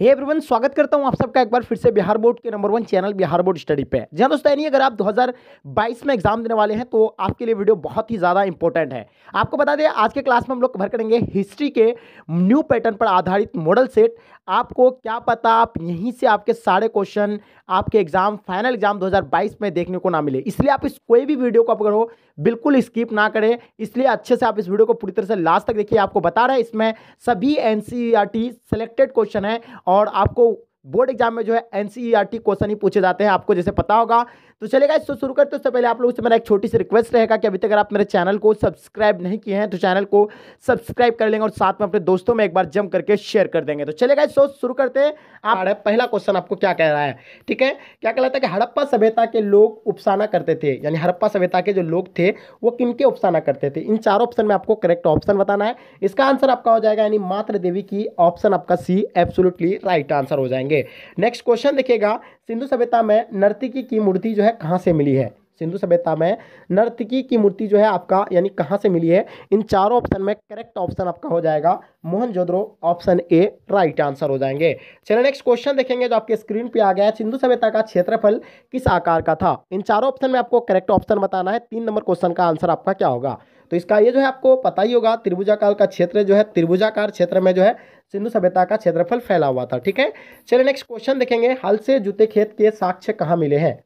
hey everyone स्वागत करता हूं आप सबका एक बार फिर से बिहार बोर्ड के number one channel Bihar board study पे जहाँ दोस्तों यानी अगर आप 2022 में एग्जाम देने वाले हैं तो आपके लिए वीडियो बहुत ही ज़्यादा इंपॉर्टेंट है आपको बता दें आज के क्लास में हम लोग कवर करेंगे हिस्ट्री के न्यू पैटर्न पर आधारित मॉडल सेट आपको क्या पता आप यहीं से आपके सारे क्वेश्चन आपके एग्जाम फाइनल एग्जाम 2022 में देखने को ना मिले इसलिए आप इस कोई भी वीडियो को आप करो बिल्कुल स्किप ना करें इसलिए अच्छे से आप इस वीडियो को पूरी तरह से लास्ट तक देखिए आपको बता रहा है इसमें सभी एन सेलेक्टेड क्वेश्चन है और आपको बोर्ड एग्जाम में जो है एनसीईआरटी क्वेश्चन e ही पूछे जाते हैं आपको जैसे पता होगा तो चलेगा इससे तो शुरू करते उससे पहले आप लोगों से मेरा एक छोटी सी रिक्वेस्ट रहेगा कि अभी तक अगर आप मेरे चैनल को सब्सक्राइब नहीं किए हैं तो चैनल को सब्सक्राइब कर लेंगे और साथ में अपने दोस्तों में एक बार जम करके शेयर कर देंगे तो चलेगा इसको तो शुरू करते हैं आप पहला क्वेश्चन आपको क्या कह रहा है ठीक है क्या कहलाता है कि हड़प्पा सभ्यता के लोग उपसाना करते थे यानी हड़प्पा सभ्यता के जो लोग थे वो किन के उपसाना करते थे इन चार ऑप्शन में आपको करेक्ट ऑप्शन बताना है इसका आंसर आपका हो जाएगा यानी मात्र देवी की ऑप्शन आपका सी एब्सोल्युटली राइट आंसर हो जाएंगे ओके नेक्स्ट क्वेश्चन देखिएगा सिंधु सभ्यता में नर्तिकी की मूर्ति जो है कहाँ से मिली है सिंधु सभ्यता में नर्तकी की मूर्ति जो है आपका यानी कहाँ से मिली है इन चारों ऑप्शन में करेक्ट ऑप्शन आपका हो जाएगा Mohenjodaro option A right answer हो जाएंगे चलिए नेक्स्ट क्वेश्चन देखेंगे जो आपके स्क्रीन पे आ गया है सिंधु सभ्यता का क्षेत्रफल किस आकार का था इन चारों ऑप्शन में आपको करेक्ट ऑप्शन बताना है तीन नंबर क्वेश्चन का आंसर आपका क्या होगा तो इसका ये जो है आपको पता ही होगा त्रिभुजाकाल का क्षेत्र जो है त्रिभुजाकार क्षेत्र में जो है सिंधु सभ्यता का क्षेत्रफल फैला हुआ था ठीक है चलिए नेक्स्ट क्वेश्चन देखेंगे हल से जूते खेत के साक्ष्य कहाँ मिले हैं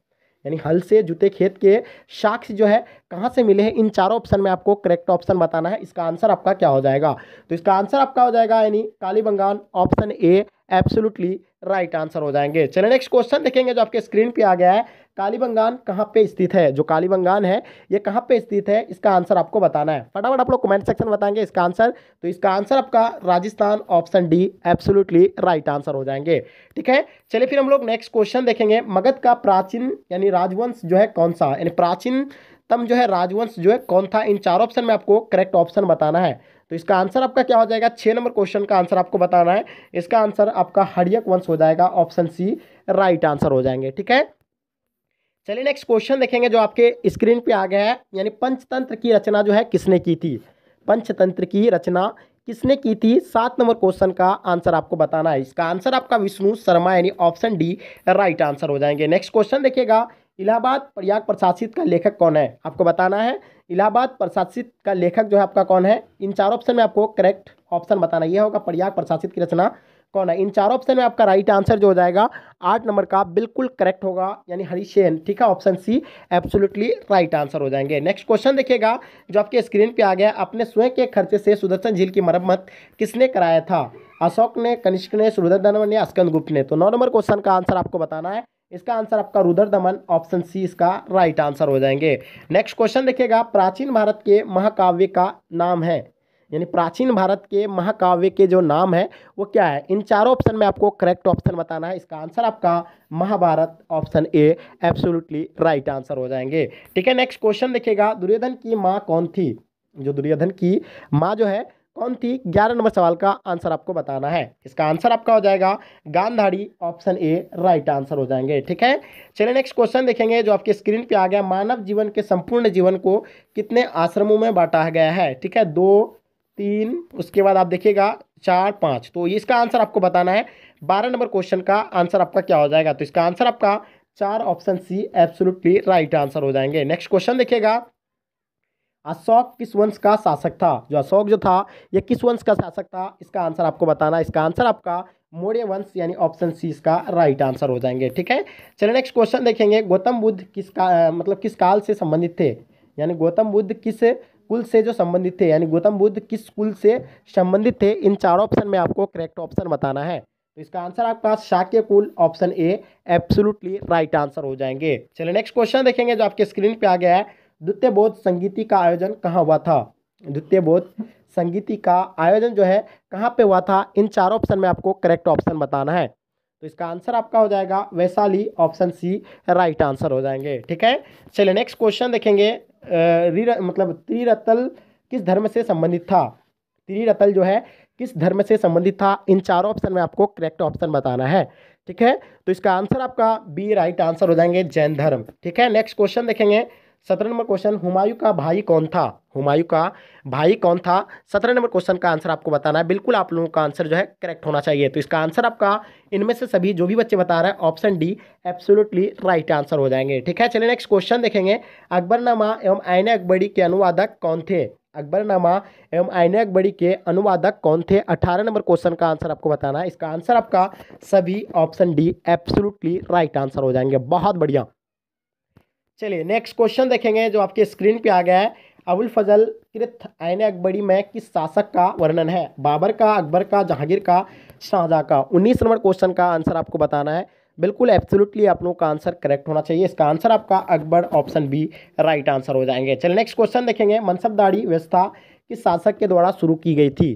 यानी हल से जूते खेत के साक्ष्य जो है कहाँ से मिले हैं इन चारों ऑप्शन में आपको करेक्ट ऑप्शन बताना है इसका आंसर आपका क्या हो जाएगा तो इसका आंसर आपका हो जाएगा यानी Kalibangan option A absolutely right answer हो जाएंगे चलिए नेक्स्ट क्वेश्चन देखेंगे जो आपके स्क्रीन पे आ गया है कालीबंगान कहाँ पे स्थित है जो कालीबंगान है ये कहाँ पे स्थित है इसका आंसर आपको बताना है फटाफट आप लोग कमेंट सेक्शन में बताएंगे इसका आंसर तो इसका आंसर आपका Rajasthan option D absolutely right answer हो जाएंगे ठीक है चलिए फिर हम लोग नेक्स्ट क्वेश्चन देखेंगे मगध का प्राचीन यानी राजवंश जो है कौन सा यानी प्राचीनतम जो है राजवंश जो है कौन था इन चार ऑप्शन में आपको करेक्ट ऑप्शन बताना है तो इसका आंसर आपका क्या हो जाएगा छः नंबर क्वेश्चन का आंसर आपको बताना है इसका आंसर आपका हरियक वंश हो जाएगा ऑप्शन सी राइट आंसर हो जाएंगे ठीक है चलिए नेक्स्ट क्वेश्चन देखेंगे जो आपके स्क्रीन पे आ गया है यानी पंचतंत्र की रचना जो है किसने की थी पंचतंत्र की रचना किसने की थी सात नंबर क्वेश्चन का आंसर आपको बताना है इसका आंसर आपका विष्णु शर्मा यानी ऑप्शन डी राइट आंसर हो जाएंगे नेक्स्ट क्वेश्चन देखिएगा इलाहाबाद प्रयाग प्रशासित का लेखक कौन है आपको बताना है इलाहाबाद प्रशासित का लेखक जो है आपका कौन है इन चार ऑप्शन में आपको करेक्ट ऑप्शन बताना यह होगा प्रयाग प्रशासित की रचना कौन है इन चार ऑप्शन में आपका राइट आंसर जो हो जाएगा आठ नंबर का बिल्कुल करेक्ट होगा यानी हरिशेन ठीक है option C absolutely right answer हो जाएंगे नेक्स्ट क्वेश्चन देखिएगा जो आपके स्क्रीन पे आ गया अपने स्वयं के खर्चे से सुदर्शन झील की मरम्मत किसने कराया था अशोक ने कनिष्क ने सुरदर्दन ने अस्कंद गुप्त ने तो नौ नंबर क्वेश्चन का आंसर आपको बताना है इसका आंसर आपका रुद्र दमन ऑप्शन सी इसका राइट आंसर हो जाएंगे नेक्स्ट क्वेश्चन देखिएगा प्राचीन भारत के महाकाव्य का नाम है यानी प्राचीन भारत के महाकाव्य के जो नाम है वो क्या है इन चारों ऑप्शन में आपको करेक्ट ऑप्शन बताना है इसका आंसर आपका Mahabharata option A absolutely right answer हो जाएंगे ठीक है नेक्स्ट क्वेश्चन देखिएगा दुर्योधन की माँ कौन थी जो दुर्योधन की माँ जो है कौन थी ग्यारह नंबर सवाल का आंसर आपको बताना है इसका आंसर आपका हो जाएगा Gandhari option A right answer हो जाएंगे ठीक है चलिए नेक्स्ट क्वेश्चन देखेंगे जो आपके स्क्रीन पे आ गया मानव जीवन के संपूर्ण जीवन को कितने आश्रमों में बांटा गया है ठीक है दो तीन उसके बाद आप देखिएगा चार पाँच तो इसका आंसर आपको बताना है बारह नंबर क्वेश्चन का आंसर आपका क्या हो जाएगा तो इसका आंसर आपका चार option C absolutely right answer हो जाएंगे नेक्स्ट क्वेश्चन देखिएगा अशोक किस वंश का शासक था जो अशोक जो था ये किस वंश का शासक था इसका आंसर आपको बताना इसका आंसर आपका मौर्य वंश यानी ऑप्शन सी इसका राइट आंसर हो जाएंगे ठीक है चलिए नेक्स्ट क्वेश्चन देखेंगे गौतम बुद्ध किस का मतलब किस काल से संबंधित थे यानी गौतम बुद्ध किस कुल से जो संबंधित थे यानी गौतम बुद्ध किस कुल से संबंधित थे इन चार ऑप्शन में आपको करेक्ट ऑप्शन बताना है तो इसका आंसर आपका शाक्य कुल option A absolutely right answer हो जाएंगे चलिए नेक्स्ट क्वेश्चन देखेंगे जो आपके स्क्रीन पे आ गया है द्वितीय बोध संगीति का आयोजन कहाँ हुआ था द्वितीय बोध संगीति का आयोजन जो है कहाँ पे हुआ था इन चार ऑप्शन में आपको करेक्ट ऑप्शन बताना है तो इसका आंसर आपका हो जाएगा Vaishali option C right answer हो जाएंगे ठीक है चलिए नेक्स्ट क्वेश्चन देखेंगे रीर मतलब त्रिरतल किस धर्म से संबंधित था त्रिरतल जो है किस धर्म से संबंधित था इन चारों ऑप्शन में आपको करेक्ट ऑप्शन बताना है ठीक है तो इसका आंसर आपका बी राइट आंसर हो जाएंगे जैन धर्म ठीक है नेक्स्ट क्वेश्चन देखेंगे सत्रह नंबर क्वेश्चन हुमायूं का भाई कौन था हुमायूं का भाई कौन था सत्रह नंबर क्वेश्चन का आंसर आपको बताना है बिल्कुल आप लोगों का आंसर जो है करेक्ट होना चाहिए तो इसका आंसर आपका इनमें से सभी जो भी बच्चे बता रहे हैं option D absolutely right answer हो जाएंगे ठीक है चलिए नेक्स्ट क्वेश्चन देखेंगे अकबरनामा एवं आयने अकबरी के अनुवादक कौन थे अकबरनामा एवं आयने अकबरी के अनुवादक कौन थे अठारह नंबर क्वेश्चन का आंसर आपको बताना है इसका आंसर आपका सभी option D absolutely right answer हो जाएंगे बहुत बढ़िया चलिए नेक्स्ट क्वेश्चन देखेंगे जो आपके स्क्रीन पे आ गया है अबुल फजल कृथ आयन अकबरी में किस शासक का वर्णन है बाबर का अकबर का जहांगीर का शाहजहाँ का उन्नीस नंबर क्वेश्चन का आंसर आपको बताना है बिल्कुल एब्सोल्युटली आप लोग का आंसर करेक्ट होना चाहिए इसका आंसर आपका Akbar option B right answer हो जाएंगे चलिए नेक्स्ट क्वेश्चन देखेंगे मनसबदारी व्यवस्था किस शासक के द्वारा शुरू की गई थी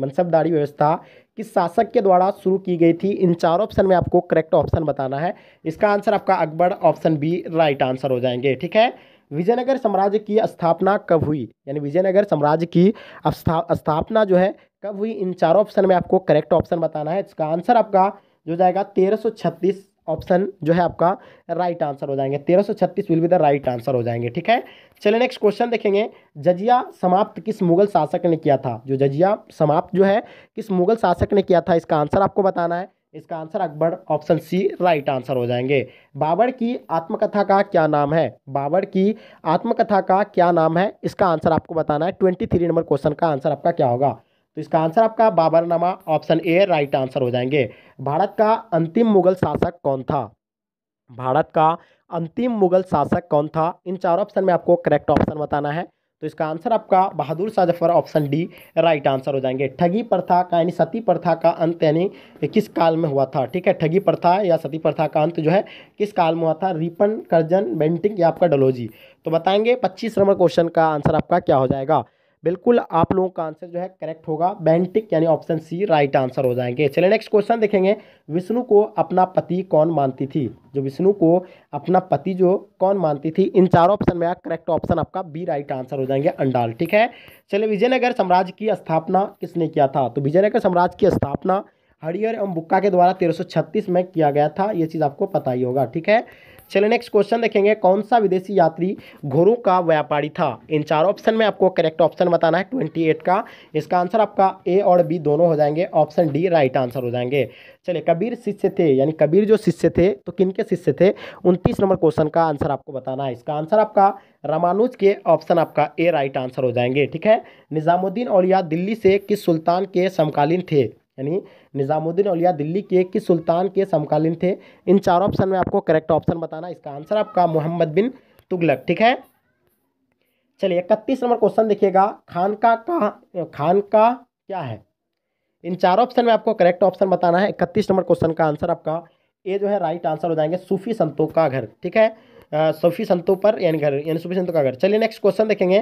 मनसबदारी व्यवस्था किस शासक के द्वारा शुरू की गई थी इन चार ऑप्शन में आपको करेक्ट ऑप्शन बताना है इसका आंसर आपका Akbar option B right answer हो जाएंगे ठीक है विजयनगर साम्राज्य की स्थापना कब हुई यानी विजयनगर साम्राज्य की स्थापना जो है कब हुई इन चार ऑप्शन में आपको करेक्ट ऑप्शन बताना है इसका आंसर आपका जो जाएगा तेरह ऑप्शन जो है आपका राइट आंसर हो जाएंगे तेरह सौ छत्तीस will be the right answer हो जाएंगे ठीक है चलिए नेक्स्ट क्वेश्चन देखेंगे जजिया समाप्त किस मुगल शासक ने किया था जो जजिया समाप्त जो है किस मुगल शासक ने किया था इसका आंसर आपको बताना है इसका answer Akbar option C right answer हो जाएंगे बाबर की आत्मकथा का क्या नाम है बाबर की आत्मकथा का क्या नाम है इसका आंसर आपको बताना है ट्वेंटी थ्री नंबर क्वेश्चन का आंसर आपका क्या होगा तो इसका आंसर आपका Baburnama option A right answer हो जाएंगे भारत का अंतिम मुगल शासक कौन था भारत का अंतिम मुगल शासक कौन था इन चार ऑप्शन में आपको करेक्ट ऑप्शन बताना है तो इसका आंसर आपका Bahadur Shah Zafar option D right answer हो जाएंगे ठगी प्रथा का यानी सती प्रथा का अंत यानी किस काल में हुआ था ठीक है ठगी प्रथा या सती प्रथा का अंत जो है किस काल में हुआ था रिपन करजन बेंटिंग या आपका डलोजी तो बताएंगे पच्चीस नंबर क्वेश्चन का आंसर आपका क्या हो जाएगा बिल्कुल आप लोगों का आंसर जो है करेक्ट होगा बैंटिक यानी ऑप्शन सी राइट आंसर हो जाएंगे चलिए नेक्स्ट क्वेश्चन देखेंगे विष्णु को अपना पति कौन मानती थी जो विष्णु को अपना पति जो कौन मानती थी इन चारों ऑप्शन में करेक्ट ऑप्शन आपका बी राइट आंसर हो जाएंगे अंडाल ठीक है चलिए विजयनगर साम्राज्य की स्थापना किसने किया था तो विजयनगर साम्राज्य की स्थापना हरिहर एवं बुक्का के द्वारा तेरह में किया गया था ये चीज़ आपको पता ही होगा ठीक है चलिए नेक्स्ट क्वेश्चन देखेंगे कौन सा विदेशी यात्री घोरों का व्यापारी था इन चार ऑप्शन में आपको करेक्ट ऑप्शन बताना है ट्वेंटी एट का इसका आंसर आपका ए और बी दोनों हो जाएंगे ऑप्शन डी राइट आंसर हो जाएंगे चलिए कबीर शिष्य थे यानी कबीर जो शिष्य थे तो किन के शिष्य थे उनतीस नंबर क्वेश्चन का आंसर आपको बताना है इसका आंसर आपका रामानुज के ऑप्शन आपका ए राइट आंसर हो जाएंगे ठीक है निज़ामुद्दीन औलिया दिल्ली से किस सुल्तान के समकालीन थे यानी निज़ामुद्दीन अलिया दिल्ली के किस सुल्तान के समकालीन थे इन चार ऑप्शन में आपको करेक्ट ऑप्शन बताना इसका आंसर आपका मोहम्मद बिन तुगलक ठीक है चलिए इकतीस नंबर क्वेश्चन देखिएगा खानका का खानका क्या है इन चार ऑप्शन में आपको करेक्ट ऑप्शन बताना है इकतीस नंबर क्वेश्चन का आंसर आपका ये जो है राइट आंसर हो जाएंगे सूफी संतों का घर ठीक है सूफी संतों पर यानी घर यानी सूफी संतों का घर चलिए नेक्स्ट क्वेश्चन देखेंगे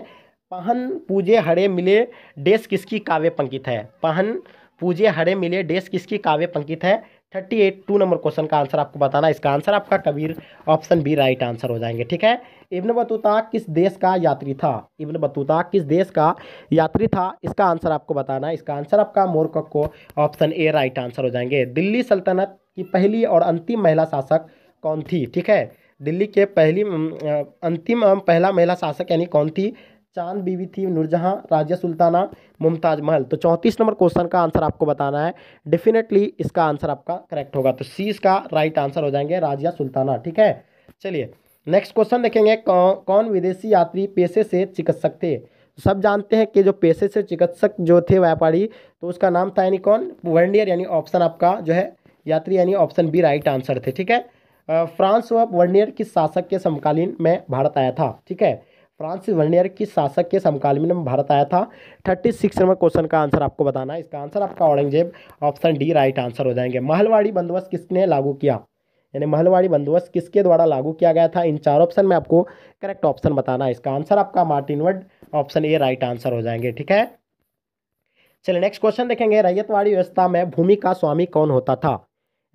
पहन पूजे हरे मिले डेस किसकी काव्य पंकित है पहन पूजे हरे मिले डेस किसकी काव्य पंकित है thirty eight two number question का आंसर आपको बताना इसका आंसर आपका Kabir option B right answer हो जाएंगे ठीक है इब्न बतूता किस देश का यात्री था इब्न बतूता किस देश का यात्री था इसका आंसर आपको बताना इसका आंसर आपका मोरकक को ऑप्शन ए राइट आंसर हो जाएंगे दिल्ली सल्तनत की पहली और अंतिम महिला शासक कौन थी ठीक है दिल्ली के पहली अंतिम पहला महिला शासक यानी कौन थी चांद बीवी थी नूरजहाँ राजा सुल्ताना मुमताज महल तो चौंतीस नंबर क्वेश्चन का आंसर आपको बताना है डेफिनेटली इसका आंसर आपका करेक्ट होगा तो सी इसका राइट आंसर हो जाएंगे राजिया सुल्ताना ठीक है चलिए नेक्स्ट क्वेश्चन देखेंगे कौ, कौन विदेशी यात्री पेशे से चिकित्सक थे सब जानते हैं कि जो पेशे से चिकित्सक जो थे व्यापारी तो उसका नाम था यानी कौन वर्नियर यानी ऑप्शन आपका जो है यात्री यानी ऑप्शन बी राइट आंसर थे ठीक है फ्रांस व वर्नियर किस शासक के समकालीन में भारत आया था ठीक है फ्रांसिस वर्नियर किस शासक के समकालीन में भारत आया था थर्टी सिक्स नंबर क्वेश्चन का आंसर आपको बताना है इसका आंसर आपका Aurangzeb option D right answer हो जाएंगे महलवाड़ी बंदोबस्त किसने लागू किया यानी महलवाड़ी बंदोबस्त किसके द्वारा लागू किया गया था इन चार ऑप्शन में आपको करेक्ट ऑप्शन बताना है इसका आंसर आपका Martin Bird option A right answer हो जाएंगे ठीक है चलिए नेक्स्ट क्वेश्चन देखेंगे रैयतवाड़ी व्यवस्था में भूमि का स्वामी कौन होता था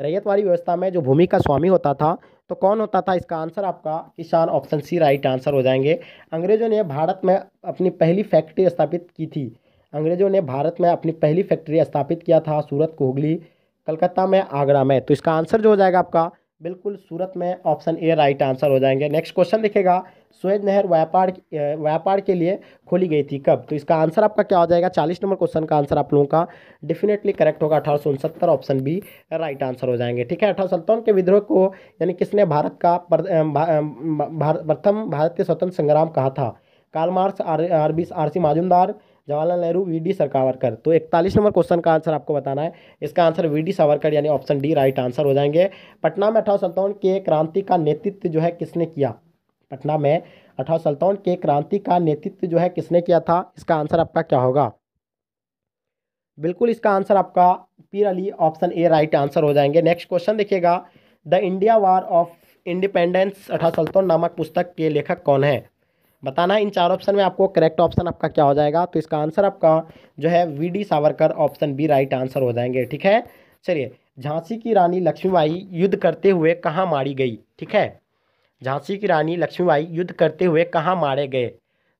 रैयतवाड़ी व्यवस्था में जो भूमि का स्वामी होता था तो कौन होता था इसका आंसर आपका किसान ऑप्शन सी राइट आंसर हो जाएंगे अंग्रेज़ों ने भारत में अपनी पहली फैक्ट्री स्थापित की थी अंग्रेज़ों ने भारत में अपनी पहली फैक्ट्री स्थापित किया था सूरत को हुगली कलकत्ता में आगरा में तो इसका आंसर जो हो जाएगा आपका बिल्कुल सूरत में ऑप्शन ए राइट आंसर हो जाएंगे नेक्स्ट क्वेश्चन लिखेगा स्वेद नहर व्यापार व्यापार के लिए खोली गई थी कब तो इसका आंसर आपका क्या हो जाएगा चालीस नंबर क्वेश्चन का आंसर आप लोगों का डेफिनेटली करेक्ट होगा अठारह ऑप्शन बी राइट आंसर हो जाएंगे ठीक है अठारह के विद्रोह को यानी किसने भारत का प्रथम भारतीय स्वतंत्र संग्राम कहा था Karl Marx R R B R C Majumdar Jawaharlal Nehru V D सरकावरकर तो इकतालीस नंबर क्वेश्चन का आंसर आपको बताना है इसका आंसर वी डी सावरकर यानी ऑप्शन डी राइट आंसर हो जाएंगे पटना में अठारह के क्रांति का नेतृत्व जो है किसने किया पटना में अठारह सल्तौन के क्रांति का नेतृत्व जो है किसने किया था इसका आंसर आपका क्या होगा बिल्कुल इसका आंसर आपका Pir Ali option A right answer हो जाएंगे नेक्स्ट क्वेश्चन देखिएगा the India war of independence अठारह सल्तौन नामक पुस्तक के लेखक कौन है बताना इन चार ऑप्शन में आपको करेक्ट ऑप्शन आपका क्या हो जाएगा तो इसका आंसर आपका जो है V D Savarkar option B right answer हो जाएंगे ठीक है चलिए झांसी की रानी लक्ष्मीबाई युद्ध करते हुए कहाँ मारी गई ठीक है झांसी की रानी लक्ष्मीबाई युद्ध करते हुए कहाँ मारे गए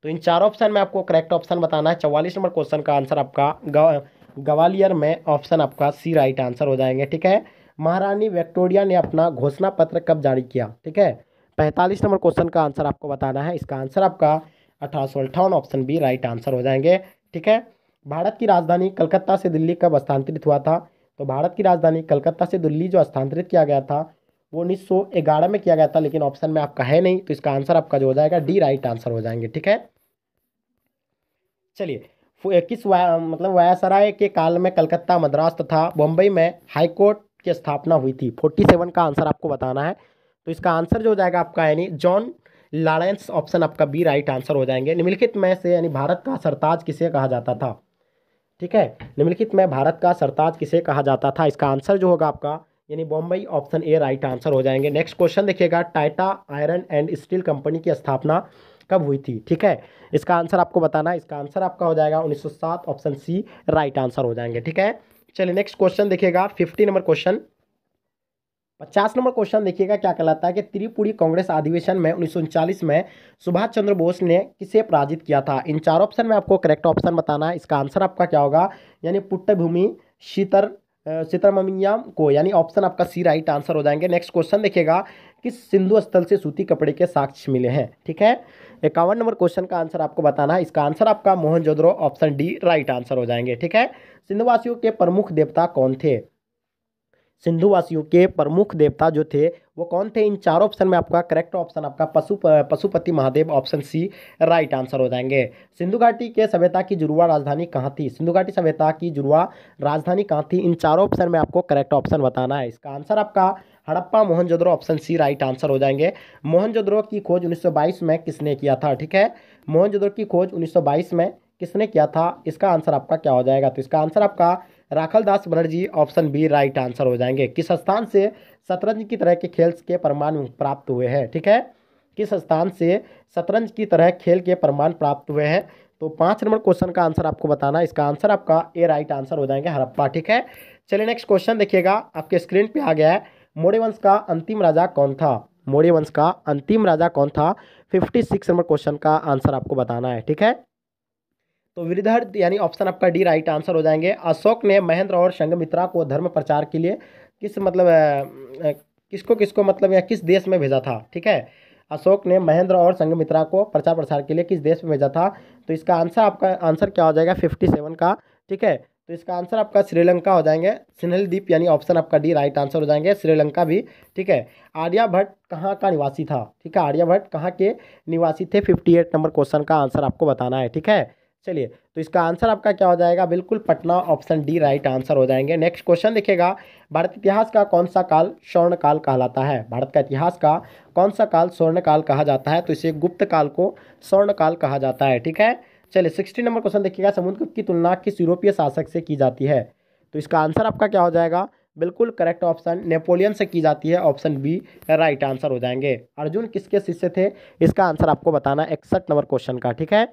तो इन चार ऑप्शन में आपको करेक्ट ऑप्शन बताना है चौवालीस नंबर क्वेश्चन का आंसर आपका ग्वालियर में ऑप्शन आपका सी राइट आंसर हो जाएंगे ठीक है महारानी विक्टोरिया ने अपना घोषणा पत्र कब जारी किया ठीक है पैंतालीस नंबर क्वेश्चन का आंसर आपको बताना है इसका आंसर आपका अठारह ऑप्शन बी राइट आंसर हो जाएंगे ठीक है भारत की राजधानी कलकत्ता से दिल्ली कब स्थानांतरित हुआ था तो भारत की राजधानी कलकत्ता से दिल्ली जो स्थानांतरित किया गया था वो उन्नीस में किया गया था लेकिन ऑप्शन में आपका है नहीं तो इसका आंसर आपका जो हो जाएगा डी राइट आंसर हो जाएंगे ठीक है चलिए किस वाया मतलब वायासराय के काल में कलकत्ता मद्रास तथा बम्बई में हाईकोर्ट की स्थापना हुई थी फोर्टी सेवन का आंसर आपको बताना है तो इसका आंसर जो हो जाएगा आपका यानी जॉन लारेंस ऑप्शन आपका बी राइट आंसर हो जाएंगे निम्नलिखित में से यानी भारत का सरताज किसे कहा जाता था ठीक है निम्नलिखित में भारत का सरताज किसे कहा जाता था इसका आंसर जो होगा आपका यानी Bombay option A right answer हो जाएंगे नेक्स्ट क्वेश्चन देखिएगा Tata iron and steel company की स्थापना कब हुई थी ठीक है इसका आंसर आपको बताना है इसका आंसर आपका हो जाएगा 1907 ऑप्शन सी राइट आंसर हो जाएंगे ठीक है चलिए नेक्स्ट क्वेश्चन देखिएगा फिफ्टी नंबर क्वेश्चन पचास नंबर क्वेश्चन देखिएगा क्या कहलाता है कि त्रिपुरी कांग्रेस अधिवेशन में उन्नीस में सुभाष चंद्र बोस ने किसे पराजित किया था इन चार ऑप्शन में आपको करेक्ट ऑप्शन बताना है इसका आंसर आपका क्या होगा यानी पुट्टभूमि शीतर सीतारामैयाम को यानी ऑप्शन आपका सी राइट आंसर हो जाएंगे नेक्स्ट क्वेश्चन देखिएगा कि सिंधु स्थल से सूती कपड़े के साक्ष्य मिले हैं ठीक है इक्यावन नंबर क्वेश्चन का आंसर आपको बताना है इसका आंसर आपका Mohan option D right answer हो जाएंगे ठीक है सिंधुवासियों के प्रमुख देवता कौन थे सिंधुवासियों के प्रमुख देवता जो थे वो कौन थे इन चारों ऑप्शन में आपका करेक्ट ऑप्शन आपका पशु Pashupati Mahadev option C right answer हो जाएंगे सिंधु घाटी के सभ्यता की जुड़वा राजधानी कहाँ थी सिंधु घाटी सभ्यता की जुड़वा राजधानी कहाँ थी इन चारों ऑप्शन में आपको करेक्ट ऑप्शन बताना है इसका आंसर आपका Harappa Mohenjodaro option C right answer हो जाएंगे मोहनजोद्रो की खोज उन्नीस में किसने किया था ठीक है मोहनजोद्रो की खोज उन्नीस में किसने किया था इसका आंसर आपका क्या हो जाएगा तो इसका आंसर आपका Rakhal Das Banerjee option B right answer हो जाएंगे किस स्थान से शतरंज की तरह के खेल के प्रमाण प्राप्त हुए हैं ठीक है किस स्थान से शतरंज की तरह खेल के प्रमाण प्राप्त हुए हैं तो पाँच नंबर क्वेश्चन का आंसर आपको बताना इसका आंसर आपका ए राइट आंसर हो जाएंगे हरप्पा ठीक है चलिए नेक्स्ट क्वेश्चन देखिएगा आपके स्क्रीन पे आ गया है मौर्य वंश का अंतिम राजा कौन था मौर्य वंश का अंतिम राजा कौन था फिफ्टी सिक्स नंबर क्वेश्चन का आंसर आपको बताना है ठीक है तो विरुद्धार्थ यानी ऑप्शन आपका डी राइट आंसर हो जाएंगे अशोक ने महेंद्र और संगमित्रा को धर्म प्रचार के लिए किस मतलब किसको किसको मतलब या किस देश में भेजा था ठीक है अशोक ने महेंद्र और संगमित्रा को प्रचार प्रसार के लिए किस देश में भेजा था तो इसका आंसर आपका आंसर क्या हो जाएगा फिफ्टी सेवन का ठीक है तो इसका आंसर आपका श्रीलंका हो जाएंगे सिन्हल द्वीप यानी ऑप्शन आपका डी राइट आंसर हो जाएंगे श्रीलंका भी ठीक है आर्याभट्ट कहाँ का निवासी था ठीक है आर्यभट्ट कहाँ के निवासी थे फिफ्टी एट नंबर क्वेश्चन का आंसर आपको बताना है ठीक है चलिए तो इसका आंसर आपका क्या हो जाएगा बिल्कुल Patna option D right answer हो जाएंगे नेक्स्ट क्वेश्चन देखिएगा भारत इतिहास का कौन सा काल स्वर्ण काल कहलाता है भारत का इतिहास का कौन सा काल स्वर्ण काल कहा जाता है तो इसे गुप्त काल को स्वर्ण काल कहा जाता है ठीक है चलिए सिक्सटी नंबर क्वेश्चन देखिएगा समुद्र की तुलना किस यूरोपीय शासक से की जाती है तो इसका आंसर आपका क्या हो जाएगा बिल्कुल करेक्ट ऑप्शन नेपोलियन से की जाती है ऑप्शन बी राइट आंसर हो जाएंगे अर्जुन किसके शिष्य थे इसका आंसर आपको बताना इकसठ नंबर क्वेश्चन का ठीक है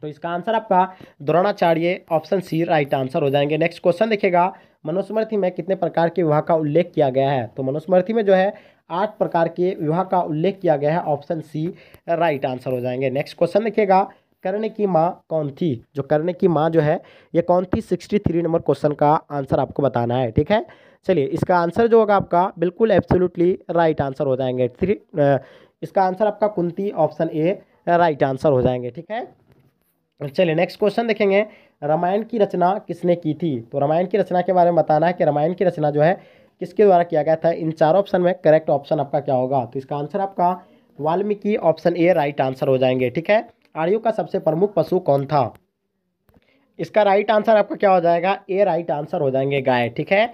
तो इसका आंसर आपका Dronacharya option C right answer हो जाएंगे नेक्स्ट क्वेश्चन देखिएगा मनुस्मृति में कितने प्रकार के विवाह का उल्लेख किया गया है तो मनुस्मृति में जो है आठ प्रकार के विवाह का उल्लेख किया गया है ऑप्शन सी राइट आंसर हो जाएंगे नेक्स्ट क्वेश्चन देखिएगा कर्ण की माँ कौन थी जो कर्ण की माँ जो है ये कौन थी सिक्सटी थ्री नंबर क्वेश्चन का आंसर आपको बताना है ठीक है चलिए इसका आंसर जो होगा आपका बिल्कुल एब्सोल्युटली राइट आंसर हो जाएंगे थ्री इसका आंसर आपका Kunti option A right answer हो जाएंगे ठीक है चलिए नेक्स्ट क्वेश्चन देखेंगे रामायण की रचना किसने की थी तो रामायण की रचना के बारे में बताना है कि रामायण की रचना जो है किसके द्वारा किया गया था इन चार ऑप्शन में करेक्ट ऑप्शन आपका क्या होगा तो इसका आंसर आपका Valmiki option A right answer हो जाएंगे ठीक है आर्यो का सबसे प्रमुख पशु कौन था इसका राइट आंसर आपका क्या हो जाएगा ए राइट आंसर हो जाएंगे गाय ठीक है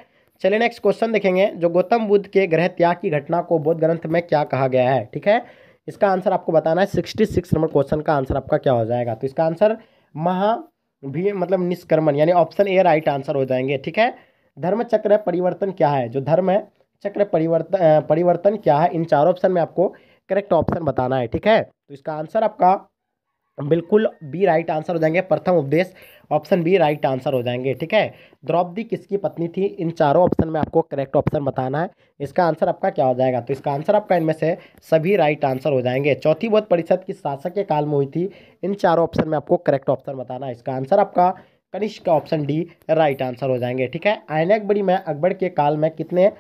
चलिए नेक्स्ट क्वेश्चन देखेंगे जो गौतम बुद्ध के ग्रह त्याग की घटना को बौद्ध ग्रंथ में क्या कहा गया है ठीक है इसका आंसर आपको बताना है सिक्सटी सिक्स नंबर क्वेश्चन का आंसर आपका क्या हो जाएगा तो इसका आंसर महा भी मतलब निष्क्रमण यानी ऑप्शन ए राइट आंसर हो जाएंगे ठीक है धर्म चक्र परिवर्तन क्या है जो धर्म है चक्र परिवर्तन परिवर्तन क्या है इन चार ऑप्शन में आपको करेक्ट ऑप्शन बताना है ठीक है तो इसका आंसर आपका बिल्कुल बी राइट आंसर हो जाएंगे प्रथम उपदेश ऑप्शन बी राइट आंसर हो जाएंगे ठीक है द्रौपदी किसकी पत्नी थी इन चारों ऑप्शन में आपको करेक्ट ऑप्शन बताना है इसका आंसर आपका क्या हो जाएगा तो इसका आंसर आपका इनमें से सभी राइट आंसर हो जाएंगे चौथी बौद्ध परिषद की शासक के काल में हुई थी इन चारों ऑप्शन में आपको करेक्ट ऑप्शन बताना है इसका आंसर आपका कनिष्क का ऑप्शन डी राइट आंसर हो जाएंगे ठीक है आयनक अकबरी में अकबर के काल में कितने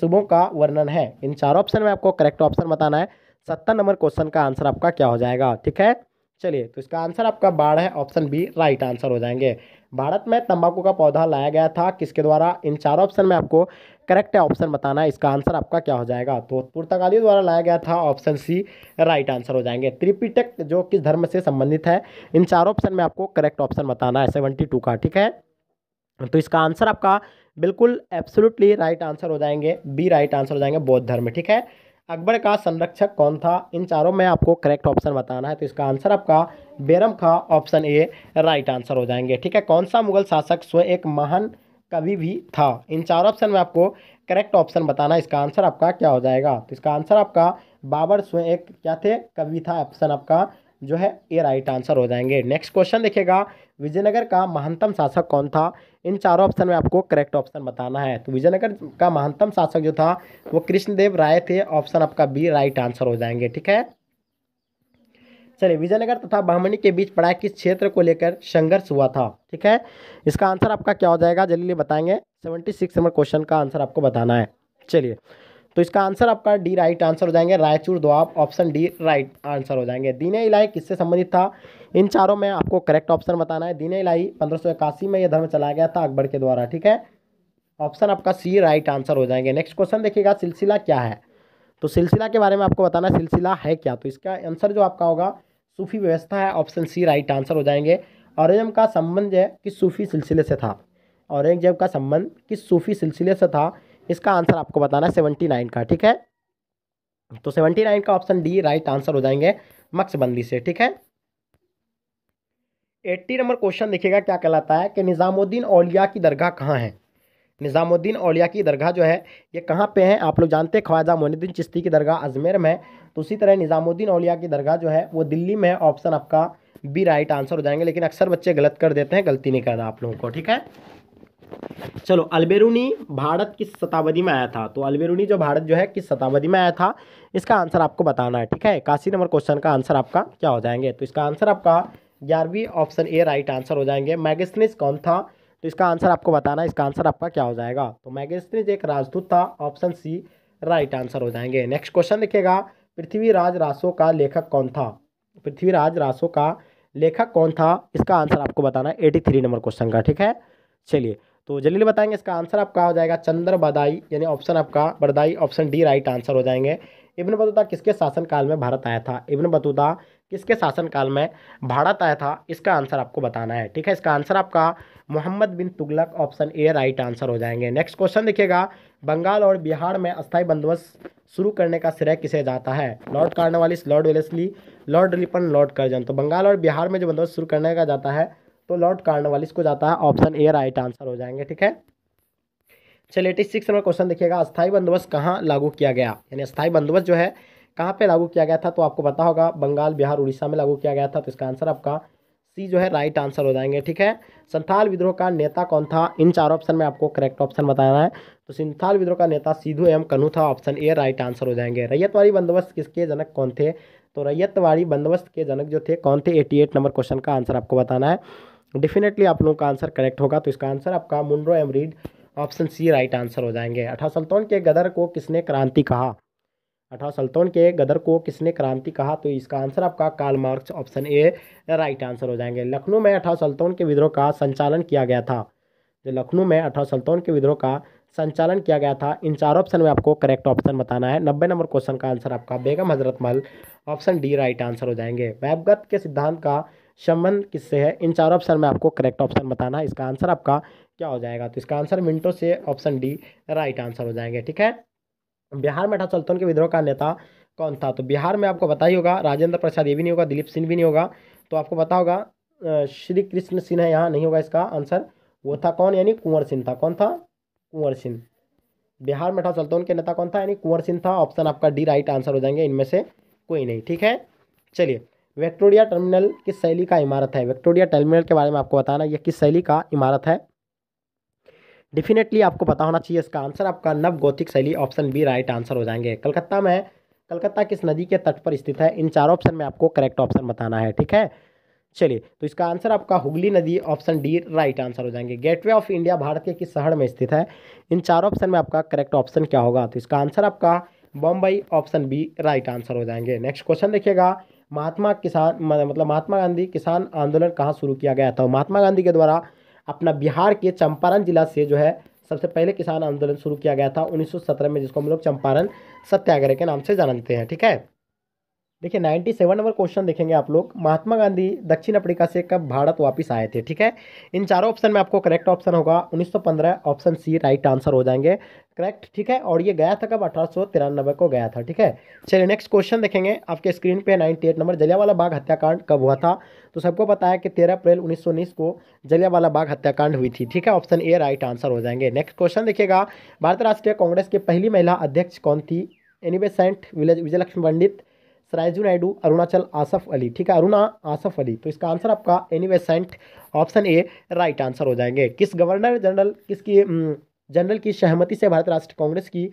सुबों का वर्णन है इन चारों ऑप्शन में आपको करेक्ट ऑप्शन बताना है सत्तर नंबर क्वेश्चन का आंसर आपका क्या हो जाएगा ठीक है चलिए तो इसका आंसर आपका बाढ़ है ऑप्शन बी राइट आंसर हो जाएंगे भारत में तंबाकू का पौधा लाया गया था किसके द्वारा इन चारों ऑप्शन में आपको करेक्ट ऑप्शन बताना है इसका आंसर आपका क्या हो जाएगा तो पुर्तगालियों द्वारा लाया गया था ऑप्शन सी राइट आंसर हो जाएंगे त्रिपिटक जो किस धर्म से संबंधित है इन चारों ऑप्शन में आपको करेक्ट ऑप्शन बताना है सेवेंटी टू का ठीक है तो इसका आंसर आपका बिल्कुल एब्सोलूटली राइट आंसर हो जाएंगे बी राइट आंसर हो जाएंगे बौद्ध धर्म ठीक है अकबर का संरक्षक कौन था इन चारों में आपको करेक्ट ऑप्शन बताना है तो इसका आंसर आपका बेरम खा ऑप्शन ए राइट आंसर हो जाएंगे ठीक है कौन सा मुगल शासक स्वयं एक महान कवि भी था इन चारों ऑप्शन में आपको करेक्ट ऑप्शन बताना है इसका आंसर आपका क्या हो जाएगा तो इसका आंसर आपका बाबर स्वयं एक क्या थे कवि था ऑप्शन आपका जो है ये राइट आंसर हो जाएंगे नेक्स्ट क्वेश्चन देखिएगा विजयनगर का महानतम शासक कौन था इन चारों ऑप्शन में आपको करेक्ट ऑप्शन बताना है तो विजयनगर का महानतम शासक जो था वो कृष्णदेव राय थे ऑप्शन आपका बी राइट आंसर हो जाएंगे ठीक है चलिए विजयनगर तथा बहमनी के बीच पढ़ाई किस क्षेत्र को लेकर संघर्ष हुआ था ठीक है इसका आंसर आपका क्या हो जाएगा जल्दी बताएंगे सेवेंटी सिक्स नंबर क्वेश्चन का आंसर आपको बताना है चलिए तो इसका आंसर आपका डी राइट आंसर हो जाएंगे Raichur Doab option D right answer हो जाएंगे दीन इलाही किससे संबंधित था इन चारों में आपको करेक्ट ऑप्शन बताना है दीन इलाही पंद्रह में यह धर्म चलाया गया था अकबर के द्वारा ठीक है ऑप्शन आपका सी राइट आंसर हो जाएंगे नेक्स्ट क्वेश्चन देखिएगा सिलसिला क्या है तो सिलसिला के बारे में आपको बताना है सिलसिला है क्या तो इसका आंसर जो आपका होगा सूफी व्यवस्था है ऑप्शन सी राइट आंसर हो जाएंगे औरंगजेब का संबंध है किस सूफी सिलसिले से था औरंगजेब का संबंध किस सूफी सिलसिले से था इसका आंसर आपको बताना है सेवेंटी नाइन का ठीक है तो सेवेंटी नाइन का ऑप्शन डी राइट आंसर हो जाएंगे मक्सबंदी से ठीक है एट्टी नंबर क्वेश्चन देखिएगा क्या कहलाता है कि निज़ामुद्दीन औलिया की दरगाह कहाँ है निज़ामुद्दीन औलिया की दरगाह जो है ये कहाँ पे है आप लोग जानते हैं ख्वाजा मोनुद्दीन चिश्ती की दरगाह अजमेर में तो उसी तरह निज़ामुद्दीन औलिया की दरगाह जो है वो दिल्ली में है ऑप्शन आपका बी राइट आंसर हो जाएंगे लेकिन अक्सर बच्चे गलत कर देते हैं गलती नहीं करना आप लोगों को ठीक है चलो अलबेरूनी भारत किस शताब्दी में आया था तो अलबेरूनी जो भारत जो है किस शताब्दी में आया था इसका आंसर आपको बताना है ठीक है इक्यासी नंबर क्वेश्चन का आंसर आपका क्या हो जाएंगे तो इसका आंसर आपका ग्यारहवीं ऑप्शन ए राइट आंसर हो जाएंगे मैगस्निस कौन था तो इसका आंसर आपको बताना है इसका आंसर आपका क्या हो जाएगा तो मैगस्निस एक राजदूत था ऑप्शन सी राइट आंसर हो जाएंगे नेक्स्ट क्वेश्चन देखिएगा पृथ्वीराज रासो का लेखक कौन था पृथ्वीराज रासो का लेखक कौन था इसका आंसर आपको बताना है एटी थ्री नंबर क्वेश्चन का ठीक है चलिए तो जल्दी बताएंगे इसका आंसर आपका हो जाएगा चंद्र बदाई यानी ऑप्शन आपका Bardai option D right answer हो जाएंगे इब्न बतूता किसके शासनकाल में भारत आया था इब्न बतूता किसके शासनकाल में भारत आया था इसका आंसर आपको बताना है ठीक है इसका आंसर आपका Mohammad bin Tughlaq option A right answer हो जाएंगे नेक्स्ट क्वेश्चन देखिएगा बंगाल और बिहार में अस्थायी बंदोबस्त शुरू करने का श्रेय किसे जाता है Lord Cornwallis Lord Wellesley Lord Ripon Lord Curzon तो बंगाल और बिहार में जो बंदोबस्त शुरू करने का जाता है तो लॉर्ड कार्नवालिस को जाता है ऑप्शन ए राइट आंसर हो जाएंगे ठीक है चलिए एटी सिक्स नंबर क्वेश्चन देखिएगा अस्थाई बंदोबस्त कहाँ लागू किया गया यानी अस्थायी बंदोबस्त जो है कहाँ पे लागू किया गया था तो आपको पता होगा बंगाल बिहार उड़ीसा में लागू किया गया था तो इसका आंसर आपका सी जो है राइट आंसर हो जाएंगे ठीक है संथाल विद्रोह का नेता कौन था इन चार ऑप्शन में आपको करेक्ट ऑप्शन बताना है तो संथाल विद्रोह का नेता सिद्धू एम कन्हू था ऑप्शन ए राइट आंसर हो जाएंगे रैयतवारी बंदोबस्त किसके जनक कौन थे तो रैयतवाड़ी बंदोबस्त के जनक जो थे कौन थे 88 नंबर क्वेश्चन का आंसर आपको बताना है डेफिनेटली आप लोगों का आंसर करेक्ट होगा तो इसका आंसर आपका Munro and Read option C right answer हो जाएंगे अठारह सल्तौन के गदर को किसने क्रांति कहा अठारह सल्तौन के गदर को किसने क्रांति कहा तो इसका आंसर आपका Karl Marx option A right answer हो जाएंगे लखनऊ में अठारह सल्तौन के विद्रोह का संचालन किया गया था जो लखनऊ में अठारह सल्तौन के विद्रोह का संचालन किया गया था इन चार ऑप्शन में आपको करेक्ट ऑप्शन बताना है नब्बे नंबर क्वेश्चन का आंसर आपका बेगम हजरत महल ऑप्शन डी राइट आंसर हो जाएंगे वैबगत के सिद्धांत का संबंध किससे है इन चार ऑप्शन में आपको करेक्ट ऑप्शन बताना है इसका आंसर आपका क्या हो जाएगा तो इसका आंसर मिनटों से ऑप्शन डी राइट आंसर हो जाएंगे ठीक है बिहार में अठा के विद्रोह का नेता कौन था तो बिहार में आपको बता ही होगा राजेंद्र प्रसाद ये भी नहीं होगा दिलीप सिंह भी नहीं होगा तो आपको पता होगा श्री कृष्ण सिन्हा यहाँ नहीं होगा इसका आंसर वो था कौन यानी कुंवर सिंह था कौन था कुंवर सिंह बिहार में अठारह चलता उनके नेता कौन था यानी कुंवर सिंह था ऑप्शन आपका डी राइट आंसर हो जाएंगे इनमें से कोई नहीं ठीक है चलिए विक्टोरिया टर्मिनल किस शैली का इमारत है विक्टोरिया टर्मिनल के बारे में आपको बताना यह किस शैली का इमारत है डेफिनेटली आपको पता होना चाहिए इसका आंसर आपका नव गौथिक शैली ऑप्शन बी राइट आंसर हो जाएंगे कलकत्ता में कलकत्ता किस नदी के तट पर स्थित है इन चार ऑप्शन में आपको करेक्ट ऑप्शन बताना है ठीक है चलिए तो इसका आंसर आपका हुगली नदी ऑप्शन डी राइट आंसर हो जाएंगे गेटवे ऑफ इंडिया भारत के किस शहर में स्थित है इन चार ऑप्शन में आपका करेक्ट ऑप्शन क्या होगा तो इसका आंसर आपका Bombay option B right answer हो जाएंगे नेक्स्ट क्वेश्चन देखिएगा महात्मा किसान मतलब महात्मा गांधी किसान आंदोलन कहाँ शुरू किया गया था महात्मा गांधी के द्वारा अपना बिहार के चंपारण जिला से जो है सबसे पहले किसान आंदोलन शुरू किया गया था 1917 में जिसको हम लोग चंपारण सत्याग्रह के नाम से जानते हैं ठीक है देखिए नाइन्टी सेवन नंबर क्वेश्चन देखेंगे आप लोग महात्मा गांधी दक्षिण अफ्रीका से कब भारत वापस आए थे ठीक है इन चारों ऑप्शन में आपको करेक्ट ऑप्शन होगा 1915 ऑप्शन सी राइट आंसर हो जाएंगे करेक्ट ठीक है और ये गया था कब अठारह को गया था ठीक है चलिए नेक्स्ट क्वेश्चन देखेंगे आपके स्क्रीन पे 98 नंबर जलियावाला बाग हत्याकांड कब हुआ था तो सबको पता है कि 13 अप्रैल 1919 को जलियावाला बाग हत्याकांड हुई थी ठीक है ऑप्शन ए राइट आंसर हो जाएंगे नेक्स्ट क्वेश्चन देखिएगा भारत राष्ट्रीय कांग्रेस की पहली महिला अध्यक्ष कौन थी एनिबे सेंट विजय लक्ष्मी पंडित सरायजू नायडू अरुणाचल आसफ अली ठीक है अरुणा आसफ अली तो इसका आंसर आपका Annie Besant option A right answer हो जाएंगे किस गवर्नर जनरल किसकी जनरल की सहमति से भारत राष्ट्र कांग्रेस की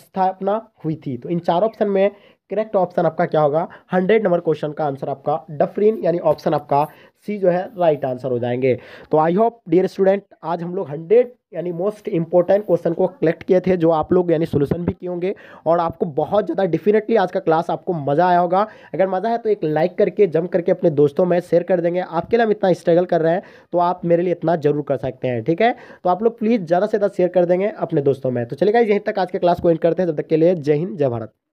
स्थापना हुई थी तो इन चार ऑप्शन में करेक्ट ऑप्शन आपका क्या होगा हंड्रेड नंबर क्वेश्चन का आंसर आपका डफरीन यानी ऑप्शन आपका सी जो है राइट आंसर हो जाएंगे तो आई होप डियर स्टूडेंट आज हम लोग हंड्रेड यानी मोस्ट इंपॉर्टेंट क्वेश्चन को कलेक्ट किए थे जो आप लोग यानी सोल्यूशन भी किए होंगे और आपको बहुत ज़्यादा डेफिनेटली आज का क्लास आपको मज़ा आया होगा अगर मज़ा है तो एक लाइक करके जम करके अपने दोस्तों में शेयर कर देंगे आपके लिए हम इतना स्ट्रगल कर रहे हैं तो आप मेरे लिए इतना जरूर कर सकते हैं ठीक है तो आप लोग प्लीज़ ज़्यादा से ज़्यादा शेयर कर देंगे अपने दोस्तों में तो चलेगा यहीं तक आज के क्लास को एंड करते हैं तब तक के लिए जय हिंद जय भारत